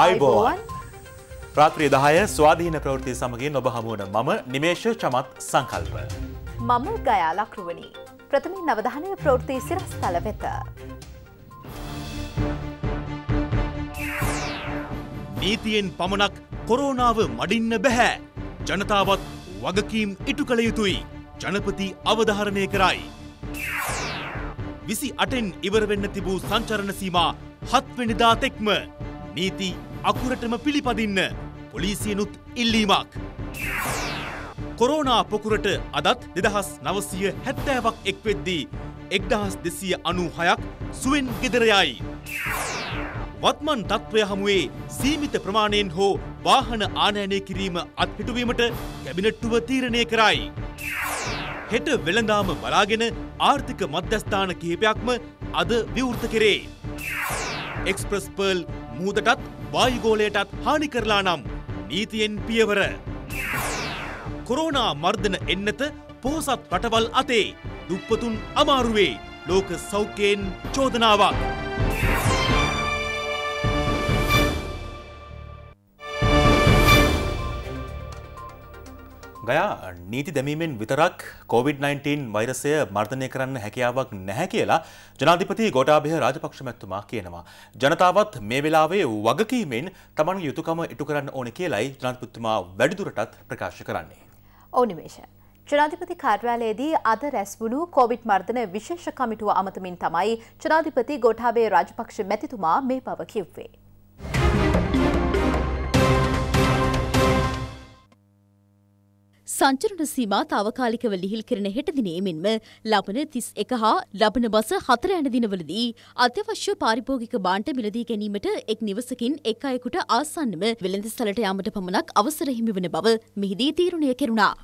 අයිබෝවන් ප්‍රාත්‍රී දහය ස්වාධීන ප්‍රවෘතිය සමගින් ඔබ හමුවන මම නිමේශ චමත් සංකල්ප. මම ගයා ලක්රුවනි ප්‍රථමින් නවධානය ප්‍රවෘතිය සිරස්ථල වෙත. නීතියෙන් පමණක් කොරෝනාව මඩින්න බැහැ. ජනතාවත් වගකීම් ඉටු කළ යුතුයි. ජනපති අවධාරණය කරයි. විසි අටෙන් ඉවරවෙන්න තිබූ සංචරණ සීමා හත්වනිදා තෙක්ම නීති අකුරටම පිළිපදින්න පොලිසියනුත් ඉල්ලීමක්. කොරෝනා පොකුරට අදත් දෙදහස් නවසය හැත්තෑවක් එක් වෙද්දී එක්දහස් දෙසිය අනු හයක් සුවෙන් ගෙදරයයි. වත්මන් තත්ත්වය හමුවේ සීමිත ප්‍රමාණයෙන් හෝ වාහන ආනයනය කිරීම අත්හිටුවීමට කැබිනට්ටුව තීරණය කරයි. හෙට වෙළඳාම බලාගෙන ආර්ථික මධ්‍යස්ථාන කිහිපයක්ම අද විවෘත කෙරේ. එක්ස්ප්‍රස් පර්ල් මුහදටත් වායුගෝලයටත් හානි කරලා නම් නීතියෙන් පියවර. කොරෝනා මර්ධන එන්නත පෝසත් රටවල් අතේ දුප්පතුන් අමාරුවේ ලෝක සෞඛ්‍යයෙන් චෝදනාවක්. ගයා නීති දැමීමෙන් විතරක් COොVID-19 වෛරසය මර්ධනය කරන්න හැකියාවක් නැහැ කියලා ජනාධිපති ගොටාභය රාජපක්ෂ මැත්තුමා කියනවා. ජනතාවත් මේ වෙලාවේ වගකීමෙන් තමන් යුතුකම ඉටු කරන්න ඕන කියලයි ජනාධපතුමා වැඩිදුරටත් ප්‍රකාශ කරන්නේ. ඕනිමේෂ. ජනාධිපති කාර්යාලයේදී අද රැස්වුණු කොවිඩ් මර්ධන විශේෂ කමිටුව අමතමින් තමයි ජනාධිපති ගොටාබේ රාජපක්ෂ මැතිතුමා මේ බව කිව්වේ. සංචරණ සීමා තාවකාලිකව ලිහිල් කරන හෙට දිනේ මෙන්ම ලබන 31 හා ලබන බස 4 යන දිනවලදී අත්‍යවශ්‍ය පාරිභෝගික භාණ්ඩ මිලදී ගැනීමට එක් නිවසකින් එක් අයෙකුට ආසන්නම වෙළඳ සැලට යාමට පමණක් අවසර හිමි වන බව මෙහිදී තීරණය කෙරුණා.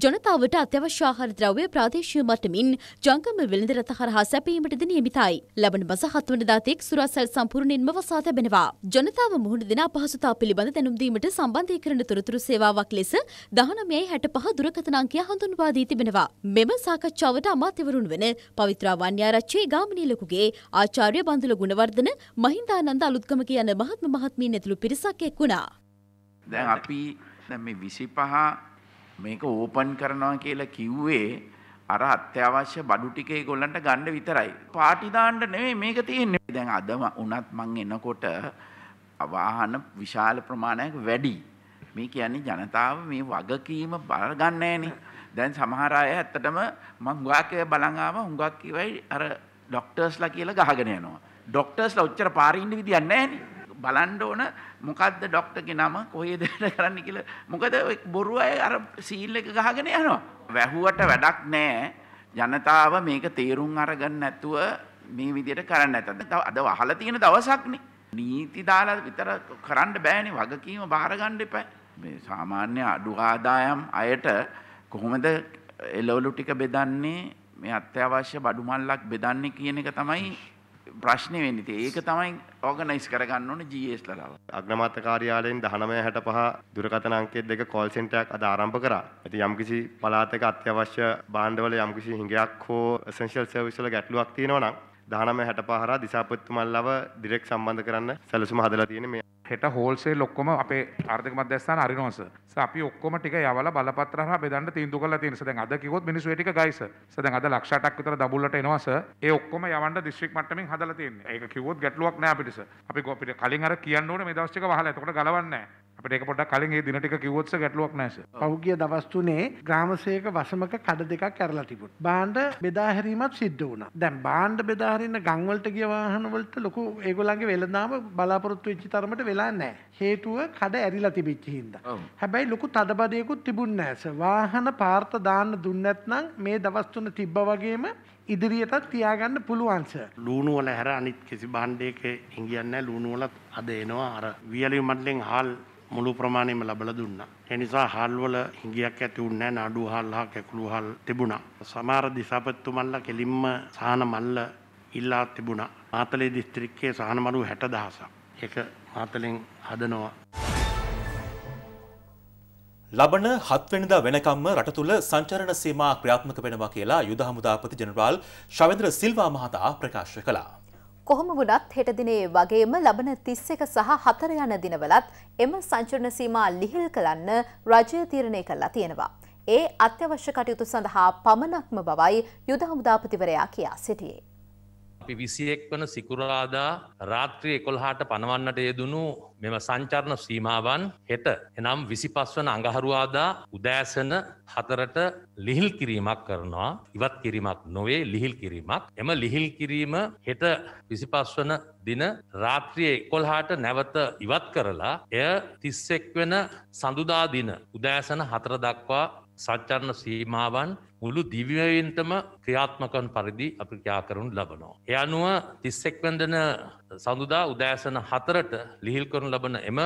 ජනතාවට අත්‍යවශ්‍ය ආහාර ද්‍රව්‍ය ප්‍රාදේශීය මට්ටමින් ජංගම වෙළඳ රථ හරහා සැපයීමටද නියමිතයි. ලබන මස 7 වනදා තෙක් සුරසල් සම්පූර්ණයෙන්ම වසා තැබෙනවා. ජනතාව මුහුණ දෙන අපහසුතා පිළිබඳ දැනුම් දීමට සම්බන්ධීකරණ තොරතුරු සේවාවක් ලෙස 19.65 දුරකථන අංකය හඳුන්වා දී තිබෙනවා. මෙම සාකච්ඡාවට අමාත්‍යවරුන් වන පවිත්‍රා වන්‍යාරච්චි ගාමිණී ලොකුගේ ආචාර්ය බන්දුල ගුණවර්ධන මහින්දානන්ද අලුත්ගමක යන මහත්ම මහත්මීන් ඇතුළු පිරිසක් එක් වුණා. දැන් අපි දැන් මේ 25 මේක ඕපන් කරනවා කියලා කිව්වේ අර අත්‍යවශ්‍ය බඩු ටික ඒගොල්ලන්ට ගන්න විතරයි. පාටි දාන්න නෙමෙයි මේක තියෙන්නේ. දැන් අදම උනත් මං එනකොට වාහන විශාල ප්‍රමාණයක් වැඩි. මේ කියන්නේ ජනතාව මේ වගකීම බලගන්නේ දැන් සමහර අය ඇත්තටම මං හුඟක් බලන් ආවා හුඟක් අර ඩොක්ටර්ස්ලා කියලා ගහගෙන යනවා. ඩොක්ටර්ස්ලා ඔච්චර පාරේ ඉන්න විදියක් නැහැ නේ. බලන්ඩ ඕන මොකක්ද ඩොක්ටගේ නම කොහේද කරන්න කියල මොකද බොරුව අය අර සීල් එක ගහගෙන යනවා. වැැහුවට වැඩක් නෑ ජනතාව මේක තේරුම් අරගන්න නැතුව මේ විදියට කරන්න ඇතද අද වහල තියෙන දවසක්න. නීති දාලා විතර කරන්න බෑනි වගකීම භාරගණ්ඩ පැ මේ සාමාන්‍ය අඩු ආදායම් අයට කොහොමද එලවලු ටික බෙදන්නේ මේ අත්‍යවශ්‍ය බඩුමල්ලක් බෙදන්නේ කියන එක තමයි ප්‍රශ්නය වෙන්න ඉතින් ඒක තමයි ඕගනයිස් කරගන්න ඕනේ GS ලලාව. අග්‍රමාත්‍ය කාර්යාලයෙන් 1965 දුරකථන අංකය දෙක කෝල් සෙන්ටර් එකක් අද ආරම්භ කරා. ඉතින් යම්කිසි පළාතක අත්‍යවශ්‍ය භාණ්ඩවල යම්කිසි හිඟයක් හෝ essential service වල ගැටලුවක් තියෙනවා නම් 1965 දිසාපතිතුමන් ලව ඩිරෙක්ට් සම්බන්ධ කරන්න සැලසුම හදලා තියෙන්නේ මේ හෙට හෝල්සේල් ඔක්කොම අපේ ආර්ථික මධ්‍යස්ථාන අරිනවා සර්. සර් අපි ඔක්කොම ටික යවලා බලපත්‍ර හරහා බෙදන්න තීන්දුව කරලා තියෙනවා. සර් දැන් අද කිව්වොත් මිනිස්සු ඒ ටික ගයි සර්. සර් දැන් අද ලක්ෂ 8ක් විතර දඹුල්ලට එනවා සර්. ඒ ඔක්කොම යවන්න දිස්ත්‍රික් මට්ටමින් හදලා තියෙන්නේ. ඒක කිව්වොත් ගැටලුවක් නෑ අපිට සර්. අපි අපිට කලින් අර කියන්න ඕනේ මේ දවස් ටික වහලා. එතකොට ගලවන්නේ නෑ. අපට එක පොඩක් කලින් ඒ දින ටික කිව්වොත් ගැටලුවක් නැහැ සර්. පහුගිය දවස් තුනේ ග්‍රාමසේක වසමක කඩ දෙකක් ඇරලා තිබුණා. භාණ්ඩ බෙදා හැරීමක් සිද්ධ වුණා. දැන් භාණ්ඩ බෙදා හරින්න ගම් වලට ගිය වාහන වලට ලොකු ඒගොල්ලන්ගේ වෙළඳාම බලාපොරොත්තු වෙච්ච තරමට වෙලා නැහැ. හේතුව කඩ ඇරිලා තිබිච්ච හින්දා. හැබැයි ලොකු තදබදයකුත් තිබුණේ නැහැ සර්. වාහන පාර්ථ දාන්න දුන්නේ නැත්නම් මේ දවස් තුන තිබ්බා වගේම ඉදිරියටත් තියාගන්න පුළුවන්ස. ලූුණුවල හැර අනිත් කිසි බණ්ඩයක ඉගියන්න ලූුණුවලත් අද එනවා අර වියලි මටලෙන් හල් මුළු ප්‍රමාණයම ලබල දුන්නා. ඒ නිසා හාල්වල හිඟියක් ඇති වුණේ නැහැ. නඩු හාල් හා කැකුළු හාල් තිබුණා. සමහර දිසාපතිතුමන්ලා කෙලින්ම සහන මල්ල ඉල්ලා තිබුණා. මාතලේ දිස්ත්‍රික්කයේ සහන මරු 60000ක්. ඒක මාතලෙන් හදනවා. ලබන හත්වනිදා වෙනකම්ම රට තුළ සංචරණ සීමා ක්‍රියාත්මක වෙනවා කියලා යුද හමුදාපති ජනරාල් ශවේන්ද්‍ර සිල්වා මහතා ප්‍රකාශ කළා. කොහොම වුණත් හෙට දිනේ වගේම ලබන 31 සහ 4 යන දිනවලත් එම සංචරණ සීමා ලිහිල් කරන්න රජය තීරණය කළා තියෙනවා. ඒ අත්‍යවශ්‍ය කටයුතු සඳහා පමණක්ම බවයි යුද හමුදාපතිවරයා කියා සිටියේ. අපි විසියෙක් වන සිකුරාදා රාත්‍රී එකොල්හාට පනවන්නට යෙදුණු මෙම සංචරණ සීමාවන් හෙට එනම් විසිපස් වන අඟහරුවාදා උදෑසන හතරට ලිහිල් කිරීමක් කරනවා ඉවත් කිරීමක් නොවේ ලිහිල් කිරීමක් එම ලිහිල් කිරීම හෙට විසිපස් වන දින රාත්‍රියයේ කොල්හාට නැවත ඉවත් කරලා එය තිස්සෙක් වෙන සඳුදා දින උදෑසන හතර දක්වා සච්චරණ සීමාවන් මුළු දිවයන්තම ක්‍රියාත්මකන් පරිදි අපි ක්‍යා කරනු ලබනවා. එ අනුව තිස්සෙක්වඳන සඳුදා උදෑසන හතරට ලිහිල් කරනු ලබන එම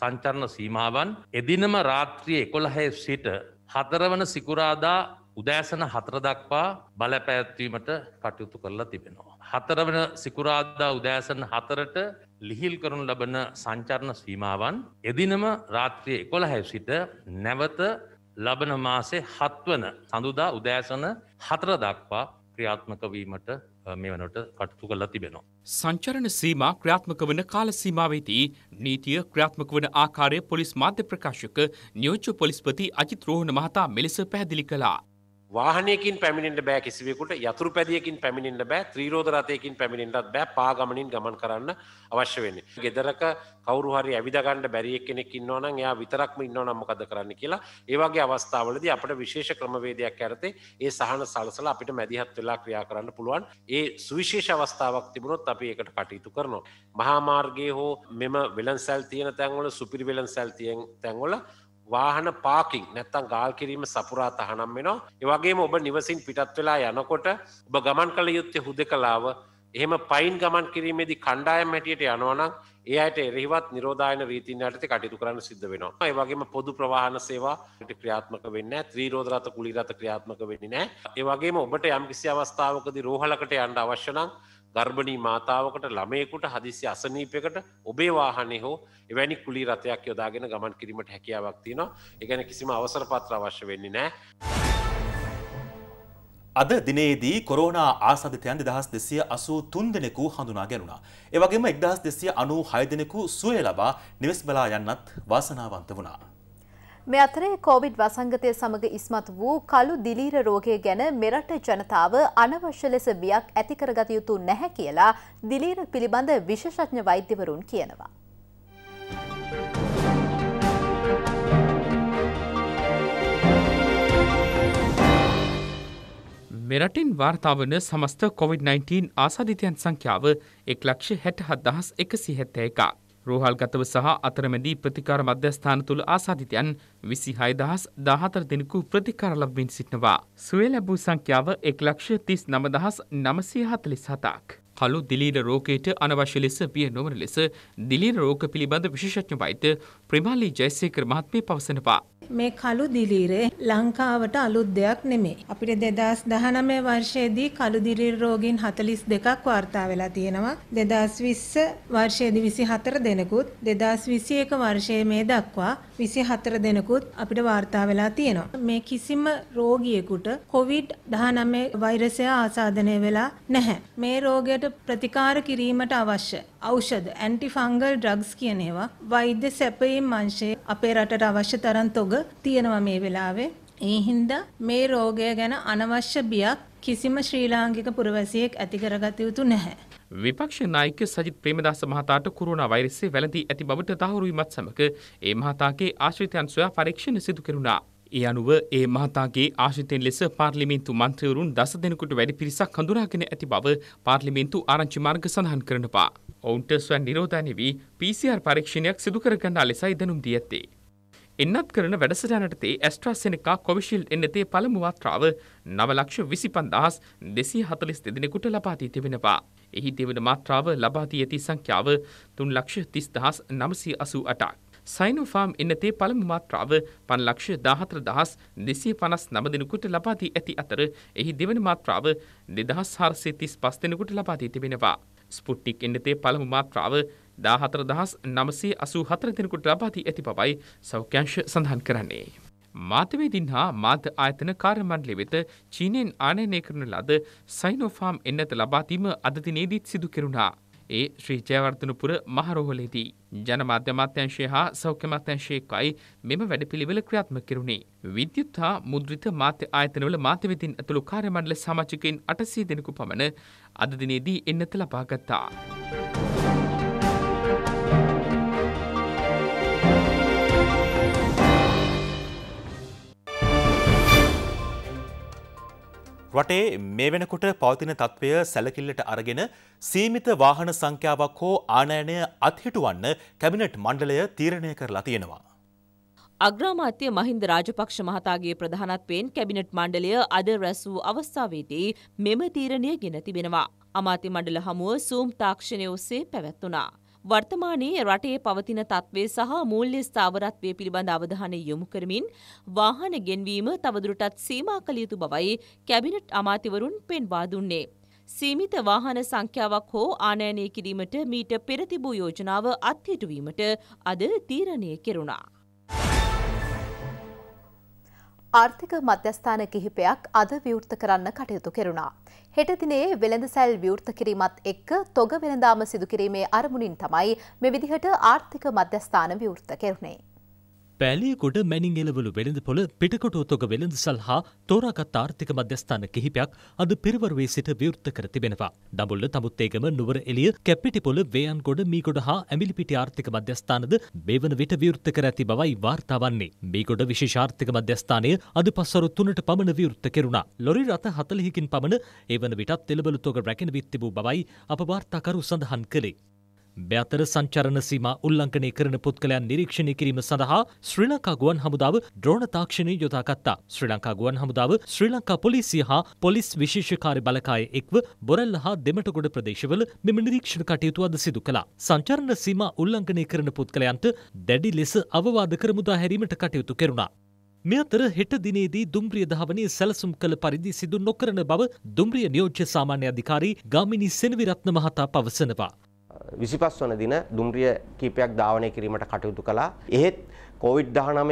සංචරණ සීමාවන් එදිනම රාත්‍රිය එකොළහය සිට හතරවන සිකුරාදා උදෑසන හතර දක්වා බලපැත්වීමට කටයුතු කරලා තිබෙනවා. හතරවන සිකුරාදා උදෑසන හතරට ලිහිල් කරනු ලබන සංචරණ සීමාවන් එදිනම රාත්‍රිය එකොළහැ සිට නැවත ලබන මාසේ හත්වන සඳුදා උදෑසන හතර දක්වා ක්‍රියාත්මක වීමට මේ වනට කටතු කල්ලා තිබෙනවා. සංචරණ සීම ක්‍රියාත්මක වන කාල සීමාවේදී නීතිය ක්‍රියාත්මක වන ආකාරය පොලිස් මාධ්‍ය ප්‍රකාශක නියෝච්ච පොලිස්පති අජිත් රෝහණ මහතා මෙලෙස පැහැදිලි කළා. වාහනයකින් පැමිණෙන්ට බෑ කිසිවෙකුට යතුරු පැදියකින් පැමිණෙන්ට බෑ ත්‍රීරෝධරතයකින් පැමිණෙන්ටත් බෑ පාගමනින් ගමන් කරන්න අවශ්‍ය වෙන්නේ. ගෙදරක කවරුහරි ඇවිදගන්න බැරිියක් කෙනෙක් ඉන්නවන එයා විතරක්ම ඉන්නවනම් මොකද කරන්න කියලා ඒවාගේ අවස්ථාවලද අපට විශේෂ ක්‍රමවේදයක් ඇරතේ ඒ සහන සලසල අපිට මැදිහත් වෙලා ක්‍රියා කරන්න පුළුවන් ඒ සුවිශේෂ අවස්ථාවක් තිබුණොත් අපි ඒකට කටයුතු කරනවා. මහාමාර්ගයේ හෝ මෙම වෙලන් සැල් තියෙන තැන්වල සුපිරි වෙලන් සැල්තියෙන් තැන්වල වාහන පාකින් නැත්තං ගාල් කිරීම සපුරා තහනම් වෙනවා ඒවගේ ඔබ නිවසින් පිටත් වෙලා යනකොට ඔබ ගමන් කළ යුත්තේ හුද කලාව එහෙම පයින් ගමන් කිරීමේදි කණ්ඩායම් හැටියට යනවනම් ඒ අයට එරෙහිවත් නිරෝධායන රීතින් යටතේ කටයුතු කරන්න සිද්ධ වෙනවා. ඒ වගේම පොදු ප්‍රවාහන සේවාට ක්‍රියාත්මක වෙන්නේ නැහැ. ත්‍රිරෝධ රථ කුලී රථ ක්‍රියාත්මක වෙන්නේ නැහැ. ඒ වගේම ඔබට යම්කිසි අවස්ථාවකදී රෝහලකට යන්න අවශ්‍ය නම් ගර්භණී මාතාවකට ළමයෙකුට හදිසි අසනීපකට ඔබේ වාහනය හෝ එවැනි කුලි රතයක් යොදාගෙන ගමන් කිරීමට හැකියාවක් තියෙනවා එකගැන කිසිම අවසර පත්‍ර අවශ්‍ය වෙන්නේ නෑ. අද දිනේදී කොරෝනා ආසධිතයන් දෙදහස් දෙසිය අසූ තුන් දෙනෙකු හඳුනා ගැනුණා. එවගේම එක්දහස් දෙසිය අනූ හයදෙනෙකු සුවය ලබා නිවෙස් බලා යන්නත් වාසනාවන්ත වුණා. මේ අතරේ කෝවිඩ් වසංගතය සමග ඉස්මතු වූ කළු දිලීර රෝගය ගැන මෙරට ජනතාව අනවශ්‍ය ලෙස බියක් ඇති කරගත යුතු නැහැ කියලා දිලීර පිළිබඳ විශේෂඥ වෛද්‍යවරුන් කියනවා. මෙරටින් වාර්තාාවන සමස්ත COොVID-19 ආසාධිතයන් සංඛ්‍යාව එක් ලක්ෂ හැට හත්දහස් එක සිහැත්ත එකක්. රෝහල්ගතව සහ අතරමැදී ප්‍රතිකාර මධ්‍යස්ථාන තුළ ආසාධිතයන් විසි හයදහස් දාහතර දෙනෙකු ප්‍රතිකාර ලබමින් සිටනවා. සුවේ ලැබූ සංඛ්‍යාව එක් ලක්ෂ තිස් නමදහස් නමසය හතලිස් හතාක්. කළු දිලීර රෝකයට අනවශ්‍ය ලෙස බිය නොවන ලෙස දිලීර රෝක පිළිබඳ විශේෂඥ වෛද්‍ය ප්‍රමාලී ජයසේකර මහත්මය පවසනවා. මේ කළු දිලිරේ ලංකාවට අලුත් දෙයක් නෙමෙයි. අපිට 2019 වර්ෂයේදී කළු දිලිර රෝගීන් 42ක් වාර්තා වෙලා තියෙනවා. 2020 වර්ෂයේදී 24 දෙනෙකුත් 2021 වර්ෂයේ මේ දක්වා 24 දෙනෙකුත් අපිට වාර්තා වෙලා තියෙනවා. මේ කිසිම රෝගියෙකුට COVID-19 වෛරසය ආසාදනය වෙලා නැහැ. මේ රෝගයට ප්‍රතිකාර කිරීමට අවශ්‍ය ඖෂධ ඇන්ටිෆංගල් ඩ්‍රග්ස් කියන ඒවා වෛද්‍ය සැපයීම් අංශයේ අපේ රටට අවශ්‍ය තරම් තොග තියෙනවා මේ වෙලාවේ. ඒ හින්දා මේ රෝගය ගැන අනවශ්‍ය බියක් කිසිම ශ්‍රී ලාංකික පුරවැසියෙක් ඇති කරගත යුතු නැහැ. විපක්ෂ නායක සජිත් ප්‍රේමදාස මහතාට කොරෝනා වෛරසය වැළඳී ඇති බවට තහවුරුවීමත් සමග ඒ මහතාගේ ආශ්‍රිතයන් සොයා පරීක්ෂණ සිදු කෙරුණා. ඒ අනුව ඒ මහතාගේ ආශ්‍රිතයෙන් ලෙස පාර්ලිමේන්තු මන්ත්‍රවරුන් දස දෙනෙකුට වැඩි පිරිසක් හඳුනාගෙන ඇති බව පාර්ලිමේන්තු ආරංචි මාර්ග සඳහන් කරනවා. ඔවුන්ට ස්වයන් නිරෝධානය වී PCR පරීක්ෂණයක් සිදු කරගන්නා ලෙසයි දැනුම් දී ඇත්තේ. එන්නත් කරන වැඩසටානටතේ ඇස්ට්‍රාසෙනකා කොවිශිල් එන්නතේ පළමුවාත්‍රාව නවලක්ෂ විසි පන්දහස් දෙසී හතලිස් දෙදෙනෙකුට ලබාදී තිබෙනවා. එහි දෙවන මාත්‍රාව ලබාදී ඇති සංඛ්‍යාව තුන් ලක්ෂ තිස්දහස් නමසී අසූ අටක්. සයිනෝෆාම් එන්නතේ පළමු මාත්‍රාව පන්ලක්ෂ දාහතර දහස් දෙසිය පනස් නම දෙනෙකුට ලබාදී ඇති අතර එහි දෙවන මාත්‍රාව දෙදහස් හාරසේ තිස් පස් දෙනෙකුට ලබාදී තිබෙනවා. ස්පුට්ටික් එන්නතේ පළමු මාත්‍රාව දාහතර දහස් නමසේ අසූ හතර දෙනෙකුට ලබාදී ඇති බවයි සෞඛ්‍යංශ සඳහන් කරන්නේ. මාතවේදින් හා මාත ආයතන කාර්මණ්ඩලය වෙත චීනෙන් ආනයනය කරන ලද සයිනෝෆාම් එන්නත ලබාදීම අදදිනේදීත් සිදු කෙරුණා. ඒ ශ්‍රී ජයවර්ධනපුර මහරෝහලේදී. ජනමාධ්‍යමාත්‍යංශය හා සෞඛ්‍යමත්‍යංශයකයි මෙම වැඩපිළිවෙල ක්‍රියාත්ම කෙරුණේ. විද්‍යුත් හා මුද්‍රිත මාත්‍ය ආයතනවල මාතවිතින් ඇතුළු කාර්යමණ්ඩල සමාජිකයින් අටසී දෙනෙකු පමණ අදදිනේදී එන්නත ලබාගත්තා. රටේ මේ වෙනකොට පවතින තත්ත්වය සැලකිල්ලට අරගෙන සීමිත වාහන සංඛ්‍යාවක් හෝ ආනයනය අත්හිටුවන්න කැබිනට් මණ්ඩලය තීරණය කරලා තියෙනවා. අග්‍රාමාත්‍ය මහින්ද රාජපක්ෂ මහතාගේ ප්‍රධානත්වයෙන් කැබිනට් මණ්ඩලය අද රැස් වූ අවස්ථාවේදී මෙම තීරණය ගෙන තිබෙනවා. අමාත්‍ය මණ්ඩල හමුව සූම් තාක්ෂණය ඔස්සේ පැවැත්වනා. වර්තමානයේ රටේ පවතින තත්ත්වය සහ මූල්‍ය ස්ථාවරත්වය පිළිබඳ අවධානය යොමු කරමින් වාහන ගෙන්වීම තවදුරටත් සීමා කළ යුතු බවයි කැබිනට් අමාතිවරුන් පෙන්වා දුන්නේ. සීමිත වාහන සංඛ්‍යාවක් හෝ ආනයනය කිරීමට මීට පෙරතිබූ යෝජනාව අත්හිටුවීමට අද තීරණය කෙරුණා. ආර්ථික මධ්‍යස්ථාන කිහිපයක් අද විවෘත කරන්න කටයුතු කෙරුණා. හෙට දිනේ වෙළඳ සැල් විවෘත කිරීමත් එක්ක තොග වෙළඳාම සිදු කිරීමේ අරමුණින් තමයි මෙ විදිහට ආර්ථික මධ්‍යස්ථාන විවෘත කෙරුණේ. පෑලියකොට මැනිින්ගෙලවලු වෙළඳ පොළ පිටකොටෝතොක වෙළඳ සල්හා තෝරාගත් ආර්ථික මධ්‍යස්ථාන කිහිපයක් අද පිරිවරුවේ සිට විවෘත්ත කර තිබෙනවා. දඹුල්ල තමුත්තේකම නුවර එළිය කැප්පිටිපොළ වේයන්ගොඩ මීගොඩ හා ඇමිලිපිටි ආර්ථික මධ්‍යස්ථානද මේවන විට විවෘත්ත කර ඇති බවයි වාර්තා වන්නේ. මීගොඩ විශේෂ ආර්ථික මධ්‍යස්ථානය අද පස්වරු තුනට පමණ විවෘත්ත කෙරුණා. ලොරි රථ හතලිහිකින් පමණ ඒ වන විටත් එළබළු තොග රැකෙන විත් තිබූ බවයි අප වාර්තාකරු සඳහන් කළේ. බැතර සංචරණ සීම උල්ලංඝනය කරන පුද්ගලයන් නිරීක්ෂණය කිරීම සඳහා ශ්‍රී ලංකා ගුවන් හමුදාව ද්‍රෝණ තාක්ෂණය යොදාගත්තා. ශ්‍රී ලංකා ගුවන් හමුදාව ශ්‍රී ලංකා පොලිසිය හා පොලිස් විශේෂකාරි බලකාය එක්ව බොරල්ල හා දෙමටගොඩ ප්‍රදේශවල මෙම නිරීක්ෂණ කටයුතු අද සිදු කළා. සංචරණ සීම උල්ලංඝනය කරන පුද්ගලයන්ට දැඩි ලෙස අවවාද කර මුදා හැරීමට කටයුතු කෙරුණා. මේ අතර හෙට දිනේදී දුම්රිය දහවනේ සැලසුම් කළ පරිදි සිදු නොකරන බව දුම්රිය නියෝජ්‍ය සාමාන්‍ය අධිකාරී ගාමිණී සෙනවිරත්න මහතා පවසනවා. 25 වන දින දුම්රිය කීපයක් ධාවනය කිරීමට කටයුතු කළා. එහෙත් COVID-19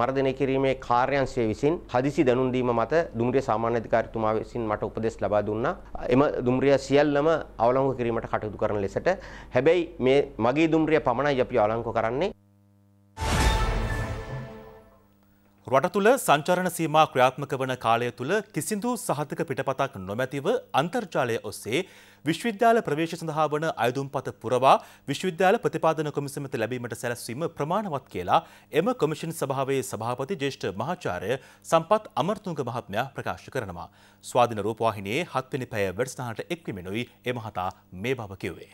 මර්ධනය කිරීමේ කාර්යාංශය විසින් හදිසි දැනුම් දීම මත දුම්රිය සාමාන්‍ය අධිකාරිතුමා විසින් මට උපදෙස් ලබා දුන්නා. එම දුම්රිය සියල්ලම අවලංගු කිරීමට කටයුතු කරන ලෙසට. හැබැයි මේ මගේ දුම්රිය පමණයි අපි අවලංගු කරන්නේ. රට තුළ සංචාරණ සීමා ක්‍රියාත්මක වන කාලය තුළ කිසිදු සහතික පිටපතක් නොමැතිව අන්තර්ජාලය ඔස්සේ විශ්වවිද්‍යාල ප්‍රවේශ සඳහා වන අයදුම්පත පුරවා විශ්වවිද්‍යාල ප්‍රතිපාදන කොමිසමත ලැබීමට සැලැස්වීම ප්‍රමාණවත් කියලා එම කොමිෂන් සභාවේ සභාපති ජේෂ්ඨ මහාචාර්ය සම්පත් අමරතුංග මහත්මයා ප්‍රකාශ කරනවා. ස්වාධින රූපවාහිනයේ හත්වෙනි පැය වැඩසටහනට එක්වීමෙනුයි එ මහතා මේ බව කිව්වේ.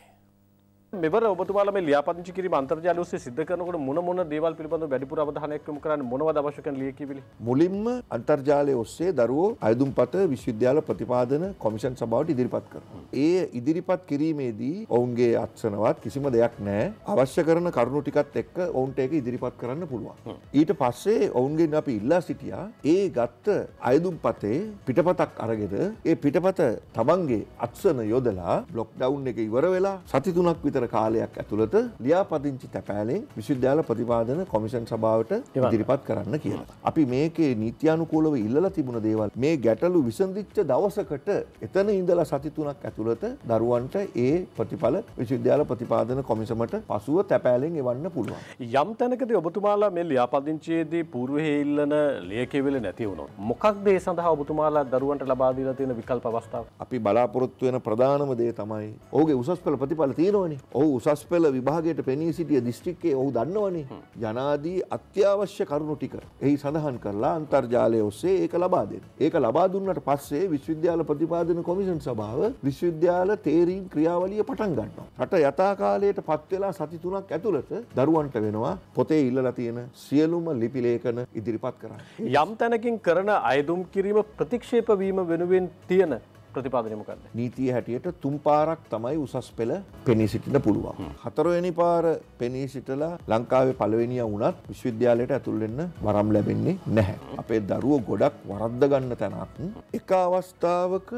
මෙවර ඔබතුමාලා මේ ලියාපදිංචි කිරීම අන්තර්ජාලය ඔස්සේ සිද්ධ කරනකොට මොන මොන දේවල් පිළිබඳව වැඩිපුර අවධානයක් යොමු කරන්නේ මොනවද අවශ්‍ය කරන ලියකියවිලි මුලින්ම අන්තර්ජාලය ඔස්සේ දරුවෝ අයදුම්පත විශ්වවිද්‍යාල ප්‍රතිපාදන කොමිෂන් සභාවට ඉදිරිපත් කරනවා. ඒ ඉදිරිපත් කිරීමේදී ඔවුන්ගේ අත්සනවත් කිසිම දෙයක් නැහැ. අවශ්‍ය කරන කරුණු ටිකත් එක්ක ඔවුන්ට ඒක ඉදිරිපත් කරන්න පුළුවන්. ඊට පස්සේ ඔවුන්ගෙන් අපි ඉල්ලා සිටියා ඒ ගත්ත අයදුම්පතේ පිටපතක් අරගෙන ඒ පිටපත තමන්ගේ අත්සන යොදලා බ්ලොක් ඩවුන් එක ඉවර වෙලා සති තුනක් විතර කාලයක් ඇතුළත ලියාපදිංචි තැපෑලෙන් විශුද්ධාල ප්‍රතිපාදන කොමිෂන් සභාවට ඉදිරිපත් කරන්න කියලා. අපි මේකේ නීති්‍යානුකූලව ඉල්ලලා තිබුණ දේවල් මේ ගැටලු විසඳිච්ච දවසකට එතන ඉඳලා සති තුනක් ඇතුළත දරුවන්ට ඒ ප්‍රතිඵල විශුද්ධාල ප්‍රතිපාදන කොමිසමට පසුව තැපෑලෙන් එවන්න පුළුවන්. යම් තැනකදී ඔබතුමාලා මේ ලියාපදිංචියේදී పూర్වයේ ඉල්ලන ලියකියවිලි නැති වුණොත් මොකක්ද ඒ සඳහා ඔබතුමාලා දරුවන්ට ලබා දීලා තියෙන විකල්ප අවස්ථාව? අපි බලාපොරොත්තු වෙන ප්‍රධානම දේ තමයි ඔහුගේ උසස් පෙළ ප්‍රතිඵල තියෙනවනේ. ඔහු උසස් පෙළ විභාගයට පෙනී සිටිය දිස්ත්‍රික්කේ ඔහු දන්නවනේ ජනාදී අත්‍යවශ්‍ය කරුණු ටික එහි සඳහන් කරලා අන්තර්ජාලය ඔස්සේ ඒක ලබා දෙන්න. ඒක ලබා දුන්නට පස්සේ විශ්වවිද්‍යාල ප්‍රතිපාදන කොමිෂන් සභාව විශ්වවිද්‍යාල තේරීම් ක්‍රියාවලිය පටන් ගන්නවා. රට යථා කාලයට පත් වෙලා සති තුනක් ඇතුළත දරුවන්ට වෙනවා පොතේ ඉල්ලලා තියෙන සියලුම ලිපි ලේඛන ඉදිරිපත් කරන්න. යම් තැනකින් කරන අයදුම් කිරීම ප්‍රතික්ෂේප වීම වෙනුවෙන් තියෙන ප්‍රතිපාදනයමකක්ද නීතිය හැටියට තුම් පාරක් තමයි උසස් පෙළ පෙනී සිටිට පුළුවන්. හතරවෙනි පාර පෙනී සිටලා ලංකාවේ පළවෙනිය වුණත් විශ්විද්‍යාලයට ඇතුල්වෙන්න වරම් ලැබෙන්නේ නැහැ. අපේ දරුවෝ ගොඩක් වරද්ද ගන්න තැනත් එක අවස්ථාවක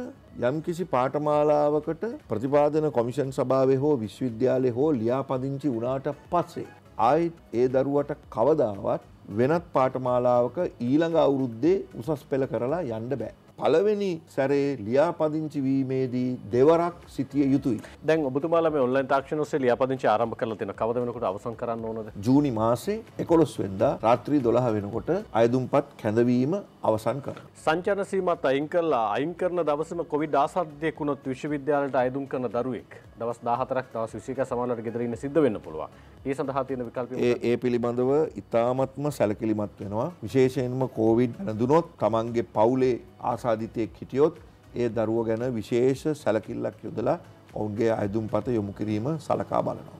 යම්කිසි පාටමාලාවකට ප්‍රතිපාදන කොමිෂන් සභාවේ හෝ විශ්වවිද්‍යාලය හෝ ලියාපදිංචි වුණාට පස්සේ. ආයිත් ඒ දරුවට කවදාවත් වෙනත් පාටමාලාවක ඊළඟ අවුරුද්දේ උසස් පෙළ කරලා යන්න බෑ. පළවෙනි සැරේ ලියාපදිංචි වීමේදී දෙවරක් සිටිය යුතුයි. දැන් ඔබතුමාලා මේ ඔන්ලයින් තාක්ෂණ ඔස්සේ ලියාපදිංචි ආරම්භ කරලා තියෙනවා. කවද වෙනකොට අවසන් කරන්න ඕනද? ජූනි මාසේ 11 වෙනිදා රාත්‍රී 12 වෙනකොට අයදුම්පත් කැඳවීම අවසන් කරනවා. සංචාරන සීමාත් අයින් කරලා අයින් කරන දවසේම කොවිඩ් ආසාදිතයෙක් වුණොත් විශ්වවිද්‍යාලයට අයදුම් කරන දරුවෙක් දවස් 14ක් දවස් 21ක සමහරවිට ගෙදර ඉන්න සිද්ධ වෙන්න පුළුවන්. ඒ සඳහා තියෙන විකල්ප ඒ ඒ පිළිබඳව ඉතාමත්ම සැලකිලිමත් වෙනවා. විශේෂයෙන්ම කොවිඩ් නැඳුනොත් Tamange පවුලේ ආසාදිතයෙක් හිටියොත් ඒ දරුවෝ ගැන විශේෂ සැලකිල්ලක් යොදලා ඔවුන්ගේ අයදුම්පත යොමු කිරීම සලකා බලනවා.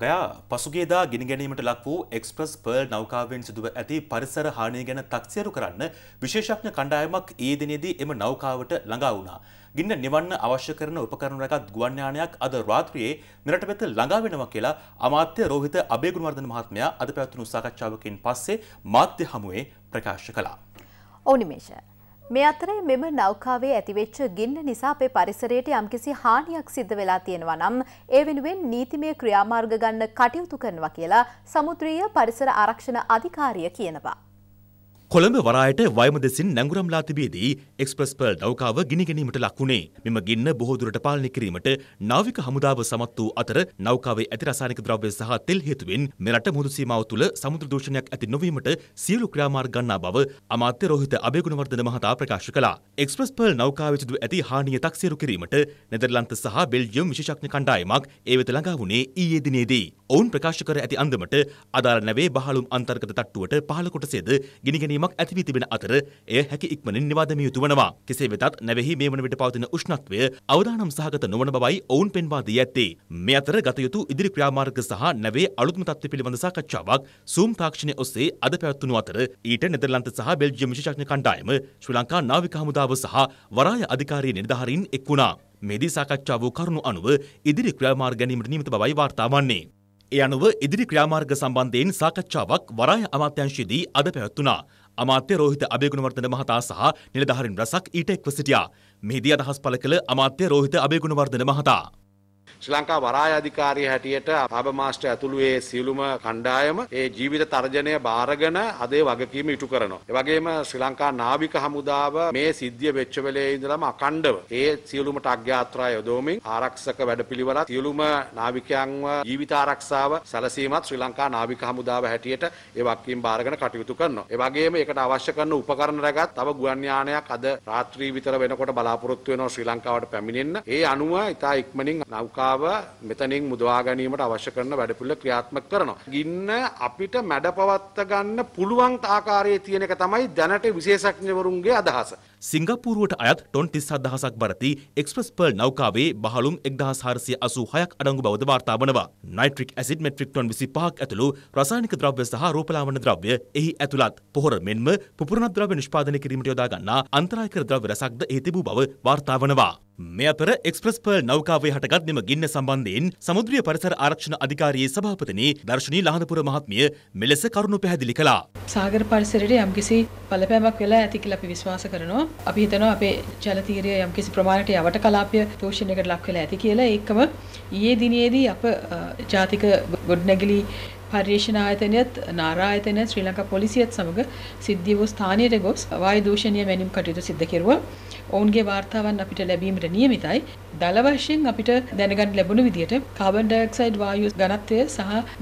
ගයා පසුගේදා ගෙනගැනීමට ලක් වූ එක්ස්ප්‍රස් පර්ල් නෞකාවෙන් සිදුව ඇති පරිසර හානය ගැන තක්සේරු කරන්න විශේෂඥ කණ්ඩායමක් ඒ දිනේදී එම නෞකාවට ළඟා වුණා. ගින්න නිවන්න අවශ්‍ය කරන උපකරණ රැගත් ගුවන්යානයක් අද රාත්‍රියේ මෙරට වෙත ළඟා වෙනවා කියලා අමාත්‍ය රෝහිත අබේගුණවර්ධන මහත්මයා අද පැවැත්වුණු සාකච්ඡාවකින් පස්සේ මාධ්‍ය හමුවේ ප්‍රකාශ කළා. ඕනිමේෂ මේ අතරේ මෙම නෞකාවේ ඇතිවෙච්ච ගින්න නිසා අපේ පරිසරයට යම්කිසි හානියක් සිද්ධ වෙලා තියෙනවා නම් ඒ වෙනුවෙන් නීතිමය ක්‍රියාමාර්ග ගන්න කටයුතු කරනවා කියලා සමුද්‍රීය පරිසර ආරක්ෂණ අධිකාරිය කියනවා. කොළඹ වරායට වයම දෙසින් නැංගුරම්ලා තිබේදී එක්ස්ප්‍රස් පර්ල් නෞකාව ගිනි ගැනීමට ලක්වුණේ. මෙම ගින්න බොහෝ දුරට පාලනය කිරීමට නාවික හමුදාව සමත් වූ අතර නෞකාවේ ඇති රසායනික ද්‍රව්‍ය සහ තෙල් හේතුවෙන් මෙරට මුහුදු සීමාව තුළ සමුද්‍ර දූෂණයක් ඇති නොවීමට සියලු ක්‍රියාමාර්ග ගන්නා බව අමාත්‍ය රෝහිත අබේගුණවර්ධන මහතා ප්‍රකාශ කළා. එක්ස්ප්‍රස් පර්ල් නෞකාවේ සිදු ඇති හානිය තක්සේරු කිරීමට නෙදර්ලන්ත සහ බෙල්ජියම් විශේෂඥ කණ්ඩායමක් ඒ වෙත ළඟා වුණේ ඊයේ දිනේදී. ඔවුන් ප්‍රකාශ කර ඇති අන්දමට අදාළ නැවේ බහලුම් අන්තර්ගත තට්ටුවට පහළ කොටසේද ගිනි ගැනීම වීමක් ඇතිවී තිබෙන අතර එය හැකි ඉක්මනින් නිවාදමිය යුතු වනවා. කෙසේ වෙතත් නැවෙහි මේ වන විට පවතින උෂ්ණත්වය අවදානම් සහගත නොවන බවයි ඔවුන් පෙන්වා දී ඇත්තේ. මේ අතර ගත යුතු ඉදිරි ක්‍රියාමාර්ග සහ නැවේ අලුත්ම තත්ත්ව පිළිබඳ සාකච්ඡාවක් සූම් තාක්ෂණය ඔස්සේ අද පැවැත්වුණු අතර ඊට නෙදර්ලන්ත සහ බෙල්ජියම් විශේෂඥ කණ්ඩායම ශ්‍රී ලංකා නාවික හමුදාව සහ වරාය අධිකාරී නිලධාරීන් එක් වුණා. මෙදී සාකච්ඡා වූ කරුණු අනුව ඉදිරි ක්‍රියාමාර්ග ගැනීමට නියමිත බවයි වාර්තා වන්නේ. ඒ අනුව ඉදිරි ක්‍රියාමාර්ග සම්බන්ධයෙන් සාකච්ඡාවක් වරාය අමාත්‍යංශයේදී අද පැවැත්වුණා. අමාත්‍ය රෝහිත අබේගුණවර්ධන මහතා සහ නිලධාරීන් රැසක් ඊට එක්ව සිටියා. මෙහිදී අදහස් පළ කළ අමාත්‍ය රෝහිත අබේගුණවර්ධන මහතා. ශ්‍රී ලංකා වරායාධිකාරිය හැටියට අබ මාස්ටර් ඇතුළු ඒ සියලුම කණ්ඩායම ඒ ජීවිත තර්ජනය බාරගෙන අදේ වගකීම ඉටු කරනවා. ඒ වගේම ශ්‍රී ලංකා නාවික හමුදාව මේ සිද්ධිය වෙච්ච වෙලේ ඉඳලම අඛණ්ඩව ඒ සියලුමට අග්‍රාත්‍රා යොදවමින් ආරක්ෂක වැඩපිළිවෙල සියලුම නාවිකයන්ව ජීවිත ආරක්ෂාව සැලසීමත් ශ්‍රී ලංකා නාවික හමුදාව හැටියට ඒ වගකීම් බාරගෙන කටයුතු කරනවා. ඒ වගේම ඒකට අවශ්‍ය කරන උපකරණ රැගත් තව ගුවන් යානයක් අද රාත්‍රී විතර වෙනකොට බලාපොරොත්තු වෙනවා ශ්‍රී ලංකාවට පැමිණෙන්න. ඒ අනුව ඉතා ඉක්මනින් නෞකා ජනතාව මෙතනින් මුදවා ගැනීමට අවශ්‍ය කරන වැඩපිළිවෙල ක්‍රියාත්මක කරනවා. ගින්න අපිට මැඩ පවත්ත ගන්න පුළුවන් ආකාරයේ තියෙන එක තමයි දැනට විශේෂඥවරුන්ගේ අදහස. සිංගපූරුවට අයත් ටොන් තිස් හදහසක් බරති එක්ස්ප්‍රස් පර්ල් නෞකාවේ බහලුම් එක්දහස් හාරසිය අසූ හයක් අඩංගු බවද වාර්තා වනවා. නයිට්‍රික් ඇසිඩ් මෙට්‍රික් ටොන් විසි පහක් ඇතුළු රසායනික ද්‍රව්‍ය සහ රූපලාවන ද්‍රව්‍ය එහි ඇතුළත්. පොහොර මෙන්ම පුපුරණ ද්‍රව්‍ය නිෂ්පාදනය කිරීමට යොදාගන්නා අන්තරායකර ද්‍රව්‍ය රසක්ද එහි තිබූ බව වාර්තා වනවා. මේ අතර එක්ස්ප්‍රස් පර්ල් නෞකාවේ හටගත් මෙම ගින්න සම්බන්ධයෙන් සමුද්‍රීය පරිසර ආරක්ෂණ අධිකාරියේ සභාපතිනි දර්ශනී ලහනපුර මහත්මිය මෙලෙස කරුණු පැහැදිලි කළා. සාගර පරිසරයේ යම්කිසි බලපෑමක් වෙලා ඇති කියලා අපි විශ්වාස කරනවා. අපි හිතනවා අපේ ජලතීරය යම්කිසි ප්‍රමාණයට යවට කලාපය තෝෂණයකට ලක් වෙලා ඇති කියලා ඒකම ඊයේ දිනේදී අප ජාතික ගොඩනැගිලි පර්යේෂණ ආයතනයත් නාරායතනය ශ්‍රී ලංකා පොලිසියත් සමග සිද්ධිය වූ ස්ථානයට ගොස් වායු දූෂණය මැනීම් කටයුතු සිද්ධ කෙරුවා. ඔවුන්ගේ වාර්තාවන් අපිට ලැබීමට නියමිතයි. දල වශයෙන් අපිට දැනගන්න ලැබුණ විදිහට කාබන් ඩයොක්සයිඩ් වායු ඝනත්වය සහ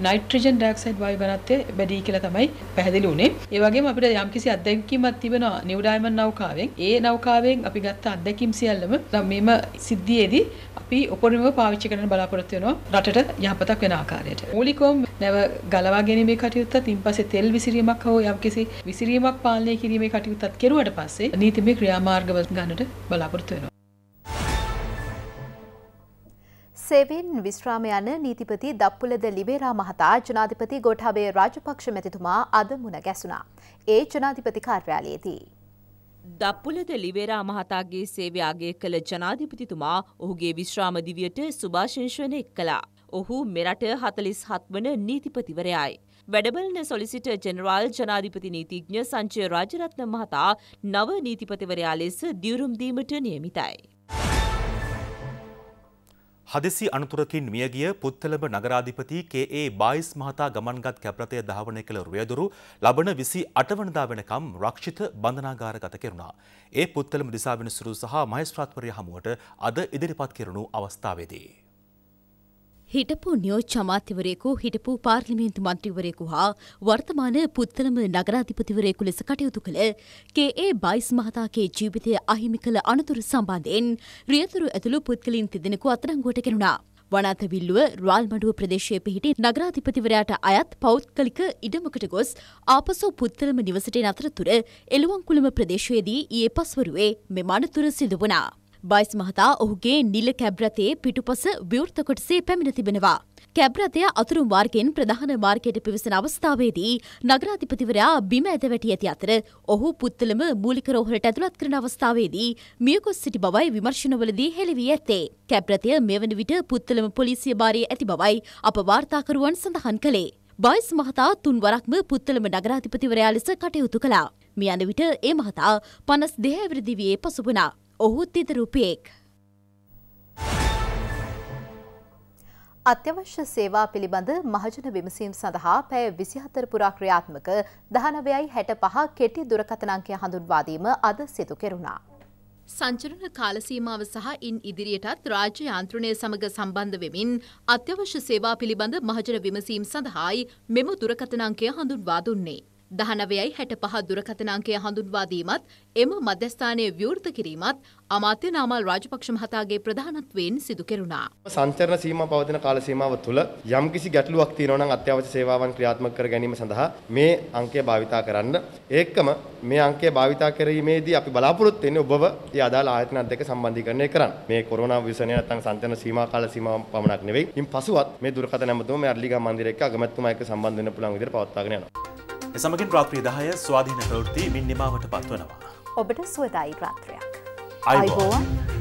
නයිට්‍රජන් ඩයොක්සයිඩ් වායු ඝනත්වය වැඩි කියලා තමයි පැහැදිලි වුනේ. ඒ වගේම අපිට යම්කිසි අත්දැකීමක් තිබෙනවා නිව් ඩයමන්ඩ් නෞකාවෙන්. ඒ නෞකාවෙන් අපි ගත්ත අත්දැකීම් සියල්ලම මේම සිද්ධියේදී අපි උපරිම පාවිච්චි කරන්න බලාපොරොත්තු වෙනවා රටට යහපතක් වෙන ආකාරයට. මූලිකවම නැව ගලවා ගැනීමේ කටයුත්තත් ඉන්පස්සේ තෙල් විසිරීමක් හෝ යම්කිසි විසිරීමක් පාලනය කිරීමේ කටයුත්තත් කෙරුවට පස්සේ නීතිමය ක්‍රියාමාර්ග ගන්නට ලබාදීමට බලාපොරොත්තු වෙනවා. සෙවින් විශ්‍රාම යන නීතිපති දප්පුලද ලිබේරා මහතා ජනාධිපති ගොටහබේ රාජපක්ෂ මැතිතුමා අද මුණ ගැසුණා. ඒ ජනාධිපති කාර්යාලයේදී. දප්පුලද ලිවේරා මහතාගේ සේවය අගය කළ ජනාධිපතිතුමා ඔහුගේ විශ්‍රාම දිවියට සුභාශංශවන එක් කළා. ඔහු මෙරට හතලිස් හත්වන නීතිපතිවරයයි. වැඩබලන සොලිසිට ජෙනරාල් ජනාධිපති නීතිඥ සංචය රාජරත්න මහතා නව නීතිපතිවරයා ලෙස දියුරුම් දීමට නියමිතයි. හදිසි අනතුරකින් මියගිය පුත්තලඹ නගරාධිපති කේ.ඒ. බායිස් මහතා ගමන්ගත් කැපරතය ධාවනය කළ රුවදුරු ලබන විසි අටවනදා වෙනකම් රක්ෂිත බඳනාගාරගත කෙරුණා. ඒ පුත්තලම දිසා වෙනසුරු සහ මයිස්ත්‍රාත්වරය හමුවට අද ඉදිරිපත් කෙරුණු අවස්ථාවේදී. හිටපු නියෝජ්‍ය අමාත්‍යවරයෙකු හිටපු පාර්ලිමේන්තු මන්ත්‍රීවරයෙකු හා වර්තමාන පුත්තලම නගරාධිපතිවරයෙකු ලෙස කටයුතු කළ කේ.ඒ. බයිස් මහතාගේ ජීවිතය අහිමි කළ අනතුරු සම්බන්ධයෙන් රියතුරු ඇතුළු පුද්ගලින් තිදෙනෙකු අත්අඩංගුවට ගෙනුණා. වනාතවිල්ලුව රාල්මඩුව ප්‍රදේශයේ පිහිටි නගරාධිපතිවරයාට අයත් පෞද්ගලික ඉඩමකට ගොස් ආපසු පුත්තලම නිවසට නතරතුර එළුවන්කුළම ප්‍රදේශයේදී ඊයේ පස්වරුවේ මෙම අනතුර සිදු වුණා. බයිස් මහතා ඔහුගේ නිල කැබ්රතේ පිටුපස විවෘත කොටසේ පැමිණ තිබෙනවා. කැබ්රතය අතුරු මාර්ගෙන් ප්‍රධාන මාර්කයට පිවිසෙන අවස්ථාවේදී නගරාධිපතිවරයා බිම ඇද වැටි ඇති අතර ඔහු පුත්තලම මූලික රෝහලට ඇතුළත් කරන අවස්ථාවේදී මියකොස් සිටි බවයි විමර්ශනවලදී හෙළි වී ඇත්තේ. කැබ්රතය මෙවන විට පුත්තලම පොලිසිය භාරයේ ඇති බවයි අප වාර්තාකරුවන් සඳහන් කළේ. බයිස් මහතා තුන් වරක්ම පුත්තලම නගරාධිපතිවරයා ලෙස කටයුතු කළා. මේ අන විට ඒ මහතා පනස් දෙහැවිරදිවයේ පසුබනා. ඔහුත් ඉද රුපියෙක්. අත්‍යවශ්‍ය සේවා පිළිබඳ මහජන විමසීම් සඳහා පැය විසිහතර පුරා ක්‍රියාත්මක දහනවයයි හැට පහ කෙටි දුරකථනංකය හඳුන්වාදීම අද සිදු කෙරුණා. සංචරණ කාලසීමාව සහ ඉන් ඉදිරියටත් රාජ්‍ය යන්ත්‍රණය සමඟ සම්බන්ධ වෙමින් අත්‍යවශ්‍ය සේවා පිළිබඳ මහජන විමසීම් සඳහායි මෙම දුරකථනංකය හඳුන්වා දුන්නේ. දහනවයයි හැට පහ දුරකථනාංකය හඳුන්වාදීමත් එම මධ්‍යස්ථානය ව්‍යෘත කිරීමත් අමාත්‍ය නාමල් රාජපක්ෂ මහතාගේ ප්‍රධානත්වයෙන් සිදු කෙරුණා. සංචරණ සීම පවතින කාල සීමාව තුළ යම්කිසි ගැටලුවක් තියෙනවා නම් අත්‍යවශ්‍ය සේවාවන් ක්‍රියාත්මක කර ගැනීම සඳහා මේ අංකය භාවිතා කරන්න. ඒකම මේ අංකය භාවිතා කිරීමේදී අපි බලාපොරොත්තු වෙන්නේ ඔබව ඒ අදාළ ආයතන අධ්‍යක්ෂ සම්බන්ධීකරණය කරන්න. මේ කොරෝනා විසනය නැත්නම් සංචරණ සීමා කාල සීමාව පමණක් නෙවෙයි. ඉන් පසුවත් මේ දුරකථන ඇමතුම මේ අර්ලිගා මන්දිරයේ අගමැතිතුමා එක්ක සම්බන්ධ වෙන්න පුළුවන් විදිහට පවත්වාගෙන යනවා. එසමගින් රාත්‍රී දහය ස්වාධීන ප්‍රවෘත්ති මින් නිමාවට පත්වනවා. ඔබට සුවදායි රාත්‍රයක්. අයිබෝවන්.